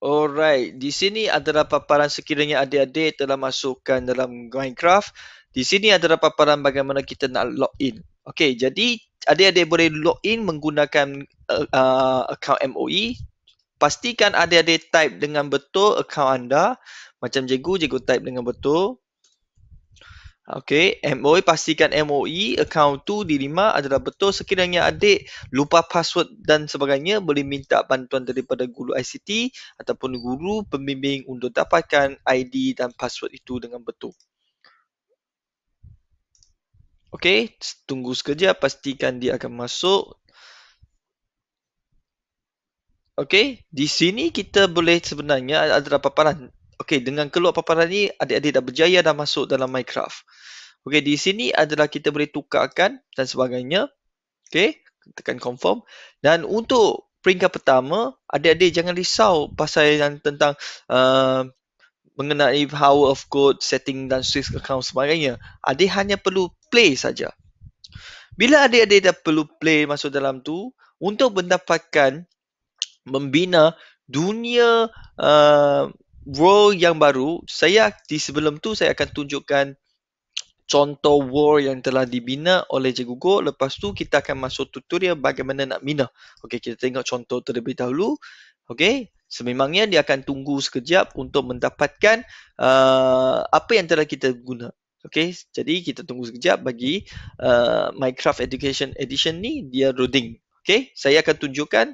Alright, di sini adalah paparan sekiranya adik-adik telah masukkan dalam Minecraft. Di sini adalah paparan bagaimana kita nak log in. Okay, jadi adik-adik boleh log in menggunakan uh, account MOE. Pastikan adik-adik type dengan betul account anda. Macam cikgu, cikgu type dengan betul. Okey, MOE pastikan MOE account tu diterima adalah betul sekiranya adik lupa password dan sebagainya boleh minta bantuan daripada guru ICT ataupun guru pembimbing untuk dapatkan ID dan password itu dengan betul. Okey, tunggu sekejap pastikan dia akan masuk. Okey, di sini kita boleh sebenarnya ada paparan Okey, dengan keluar paparan ni, adik-adik dah berjaya dah masuk dalam Minecraft. Okey, di sini adalah kita boleh tukarkan dan sebagainya. Okey, tekan confirm. Dan untuk peringkat pertama, adik-adik jangan risau pasal yang tentang uh, mengenai power of code, setting dan switch account sebagainya. Adik hanya perlu play saja. Bila adik-adik dah perlu play masuk dalam tu, untuk mendapatkan membina dunia uh, war yang baru, saya di sebelum tu saya akan tunjukkan contoh war yang telah dibina oleh Cikgu Go. Lepas tu kita akan masuk tutorial bagaimana nak bina. Okey, kita tengok contoh terlebih dahulu. Okey, sememangnya dia akan tunggu sekejap untuk mendapatkan uh, apa yang telah kita guna. Okey, jadi kita tunggu sekejap bagi uh, Minecraft Education Edition ni dia loading. Okey, saya akan tunjukkan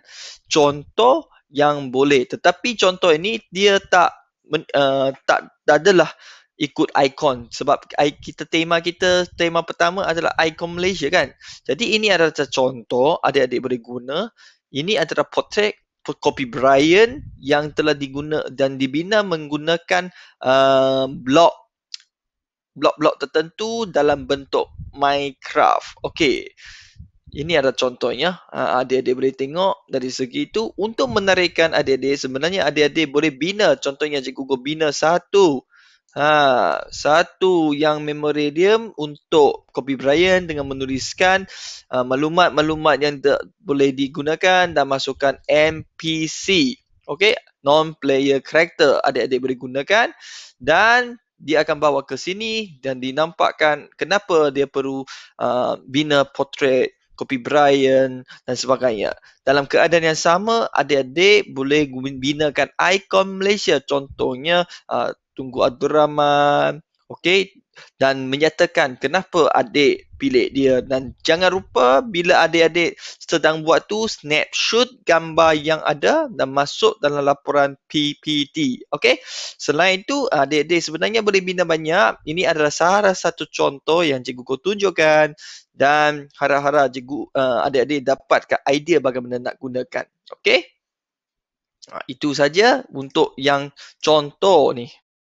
contoh yang boleh tetapi contoh ini dia tak uh, eh, tak, tak adalah ikut ikon sebab kita tema kita tema pertama adalah ikon Malaysia kan jadi ini adalah contoh adik-adik boleh guna ini adalah potret kopi Brian yang telah diguna dan dibina menggunakan uh, blok blok-blok tertentu dalam bentuk Minecraft. Okey. Ini adalah contohnya. Ah, adik-adik boleh tengok dari segi itu. Untuk menarikan adik-adik, sebenarnya adik-adik boleh bina. Contohnya, cikgu Google bina satu. Ha, satu yang memoriam untuk copy Brian dengan menuliskan ah, maklumat-maklumat uh, yang boleh digunakan dan masukkan NPC. okay, non-player character adik-adik boleh gunakan. Dan dia akan bawa ke sini dan dinampakkan kenapa dia perlu uh, bina portrait Kopi Brian dan sebagainya. Dalam keadaan yang sama, adik-adik boleh binakan ikon Malaysia. Contohnya, uh, Tunggu Abdul Rahman. Okay? Dan menyatakan kenapa adik bilik dia dan jangan lupa bila adik-adik sedang buat tu snapshot gambar yang ada dan masuk dalam laporan PPT. Okey. Selain itu adik-adik sebenarnya boleh bina banyak. Ini adalah salah satu contoh yang cikgu kau tunjukkan dan harap-harap cikgu uh, adik-adik dapatkan idea bagaimana nak gunakan. Okey. Ha, itu saja untuk yang contoh ni.